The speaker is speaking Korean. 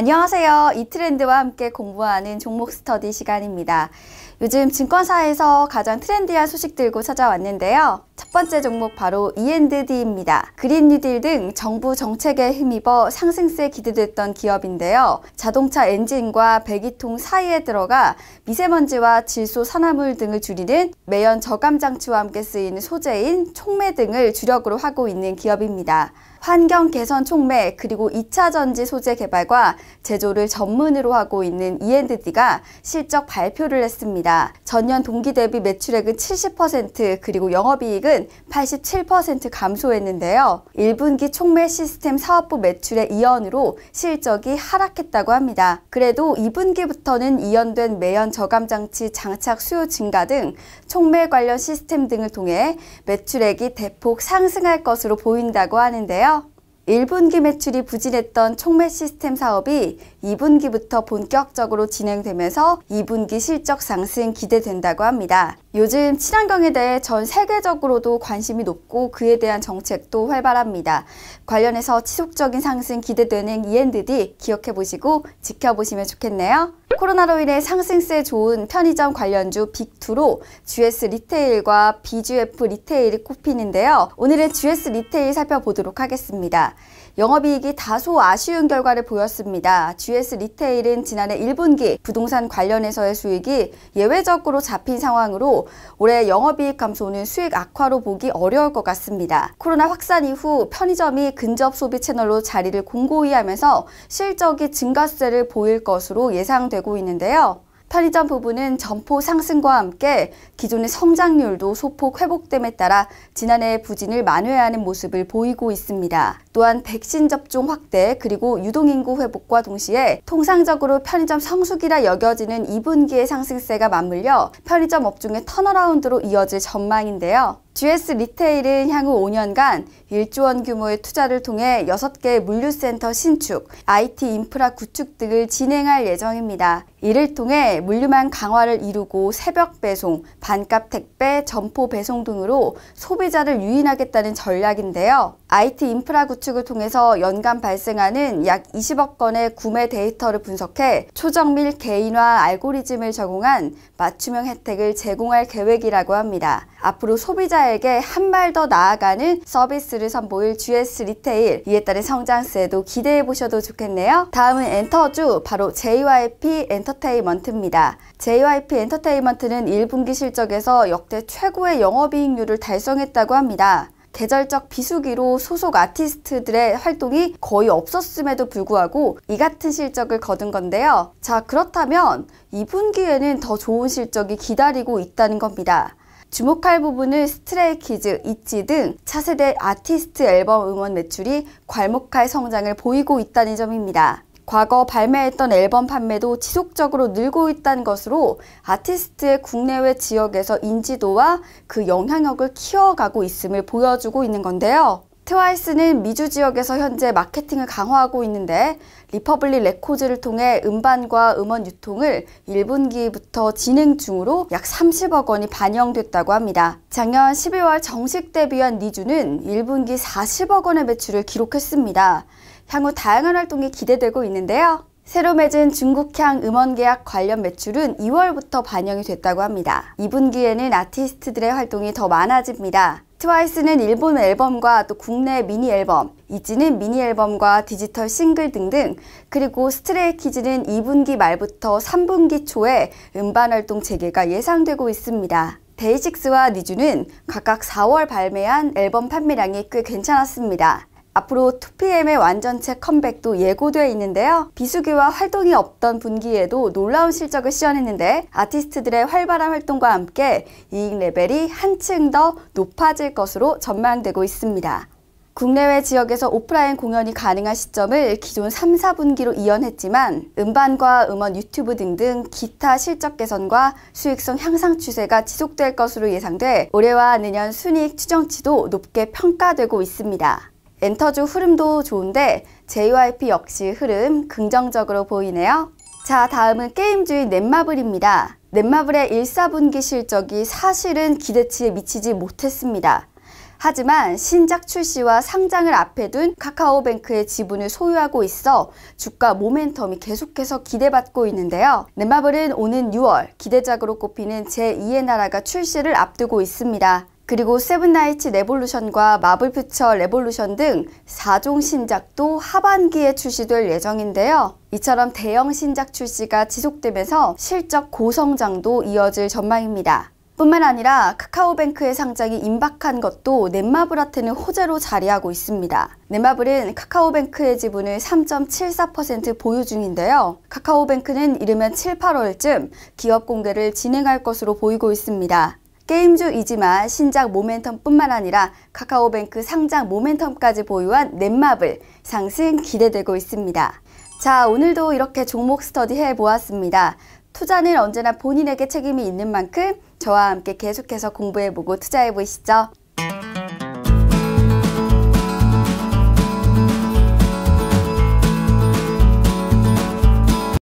안녕하세요. 이 트렌드와 함께 공부하는 종목 스터디 시간입니다. 요즘 증권사에서 가장 트렌디한 소식 들고 찾아왔는데요. 첫 번째 종목 바로 E&D입니다. 그린 뉴딜 등 정부 정책에 힘입어 상승세 기대됐던 기업인데요. 자동차 엔진과 배기통 사이에 들어가 미세먼지와 질소 산화물 등을 줄이는 매연 저감 장치와 함께 쓰이는 소재인 촉매 등을 주력으로 하고 있는 기업입니다. 환경 개선 촉매 그리고 2차 전지 소재 개발과 제조를 전문으로 하고 있는 E&D가 실적 발표를 했습니다. 전년 동기 대비 매출액은 70% 그리고 영업이익은 87% 감소했는데요. 1분기 촉매 시스템 사업부 매출의 이연으로 실적이 하락했다고 합니다. 그래도 2분기부터는 이연된 매연 저감 장치 장착 수요 증가 등 촉매 관련 시스템 등을 통해 매출액이 대폭 상승할 것으로 보인다고 하는데요. 1분기 매출이 부진했던 촉매 시스템 사업이 2분기부터 본격적으로 진행되면서 2분기 실적 상승 기대된다고 합니다. 요즘 친환경에 대해 전 세계적으로도 관심이 높고 그에 대한 정책도 활발합니다. 관련해서 지속적인 상승 기대되는 E&D 기억해보시고 지켜보시면 좋겠네요. 코로나로 인해 상승세 좋은 편의점 관련주 빅2로 GS 리테일과 BGF 리테일이 꼽히는데요. 오늘은 GS 리테일 살펴보도록 하겠습니다. 영업이익이 다소 아쉬운 결과를 보였습니다. GS 리테일은 지난해 1분기 부동산 관련해서의 수익이 예외적으로 잡힌 상황으로 올해 영업이익 감소는 수익 악화로 보기 어려울 것 같습니다. 코로나 확산 이후 편의점이 근접 소비 채널로 자리를 공고히 하면서 실적이 증가세를 보일 것으로 예상되고 있는데요. 편의점 부분은 점포 상승과 함께 기존의 성장률도 소폭 회복됨에 따라 지난해의 부진을 만회하는 모습을 보이고 있습니다. 또한 백신 접종 확대 그리고 유동인구 회복과 동시에 통상적으로 편의점 성수기라 여겨지는 2분기의 상승세가 맞물려 편의점 업종의 턴어라운드로 이어질 전망인데요. GS 리테일은 향후 5년간 1조 원 규모의 투자를 통해 6개의 물류센터 신축, IT 인프라 구축 등을 진행할 예정입니다. 이를 통해 물류망 강화를 이루고 새벽 배송, 반값 택배, 점포 배송 등으로 소비자를 유인하겠다는 전략인데요. IT 인프라 구축을 통해서 연간 발생하는 약 20억 건의 구매 데이터를 분석해 초정밀 개인화 알고리즘을 적용한 맞춤형 혜택을 제공할 계획이라고 합니다. 앞으로 소비자에게 한 발 더 나아가는 서비스를 선보일 GS 리테일, 이에 따른 성장세도 기대해 보셔도 좋겠네요. 다음은 엔터주, 바로 JYP 엔터테인먼트입니다. JYP 엔터테인먼트는 1분기 실적에서 역대 최고의 영업이익률을 달성했다고 합니다. 대절적 비수기로 소속 아티스트들의 활동이 거의 없었음에도 불구하고 이 같은 실적을 거둔 건데요. 자, 그렇다면 2분기에는 더 좋은 실적이 기다리고 있다는 겁니다. 주목할 부분은 스트레이키즈, 이치 등 차세대 아티스트 앨범 음원 매출이 괄목할 성장을 보이고 있다는 점입니다. 과거 발매했던 앨범 판매도 지속적으로 늘고 있다는 것으로 아티스트의 국내외 지역에서 인지도와 그 영향력을 키워가고 있음을 보여주고 있는 건데요. 트와이스는 미주 지역에서 현재 마케팅을 강화하고 있는데 리퍼블리 레코즈를 통해 음반과 음원 유통을 1분기부터 진행 중으로 약 30억 원이 반영됐다고 합니다. 작년 12월 정식 데뷔한 니주는 1분기 40억 원의 매출을 기록했습니다. 향후 다양한 활동이 기대되고 있는데요. 새로 맺은 중국향 음원 계약 관련 매출은 2월부터 반영이 됐다고 합니다. 2분기에는 아티스트들의 활동이 더 많아집니다. 트와이스는 일본 앨범과 또 국내 미니 앨범, 이지는 미니 앨범과 디지털 싱글 등등, 그리고 스트레이키즈는 2분기 말부터 3분기 초에 음반 활동 재개가 예상되고 있습니다. 데이식스와 니즈는 각각 4월 발매한 앨범 판매량이 꽤 괜찮았습니다. 앞으로 2PM의 완전체 컴백도 예고돼 있는데요. 비수기와 활동이 없던 분기에도 놀라운 실적을 시연했는데 아티스트들의 활발한 활동과 함께 이익 레벨이 한층 더 높아질 것으로 전망되고 있습니다. 국내외 지역에서 오프라인 공연이 가능한 시점을 기존 3, 4분기로 이연했지만 음반과 음원 유튜브 등등 기타 실적 개선과 수익성 향상 추세가 지속될 것으로 예상돼 올해와 내년 순이익 추정치도 높게 평가되고 있습니다. 엔터주 흐름도 좋은데 JYP 역시 흐름 긍정적으로 보이네요. 자 다음은 게임주의 넷마블입니다. 넷마블의 1사분기 실적이 사실은 기대치에 미치지 못했습니다. 하지만 신작 출시와 상장을 앞에 둔 카카오뱅크의 지분을 소유하고 있어 주가 모멘텀이 계속해서 기대받고 있는데요. 넷마블은 오는 6월 기대작으로 꼽히는 제2의 나라가 출시를 앞두고 있습니다. 그리고 세븐나이츠 레볼루션과 마블퓨처 레볼루션 등 4종 신작도 하반기에 출시될 예정인데요. 이처럼 대형 신작 출시가 지속되면서 실적 고성장도 이어질 전망입니다. 뿐만 아니라 카카오뱅크의 상장이 임박한 것도 넷마블한테는 호재로 자리하고 있습니다. 넷마블은 카카오뱅크의 지분을 3.74% 보유 중인데요. 카카오뱅크는 이르면 7, 8월쯤 기업 공개를 진행할 것으로 보이고 있습니다. 게임주이지만 신작 모멘텀뿐만 아니라 카카오뱅크 상장 모멘텀까지 보유한 넷마블 상승 기대되고 있습니다. 자, 오늘도 이렇게 종목 스터디 해보았습니다. 투자는 언제나 본인에게 책임이 있는 만큼 저와 함께 계속해서 공부해보고 투자해보시죠.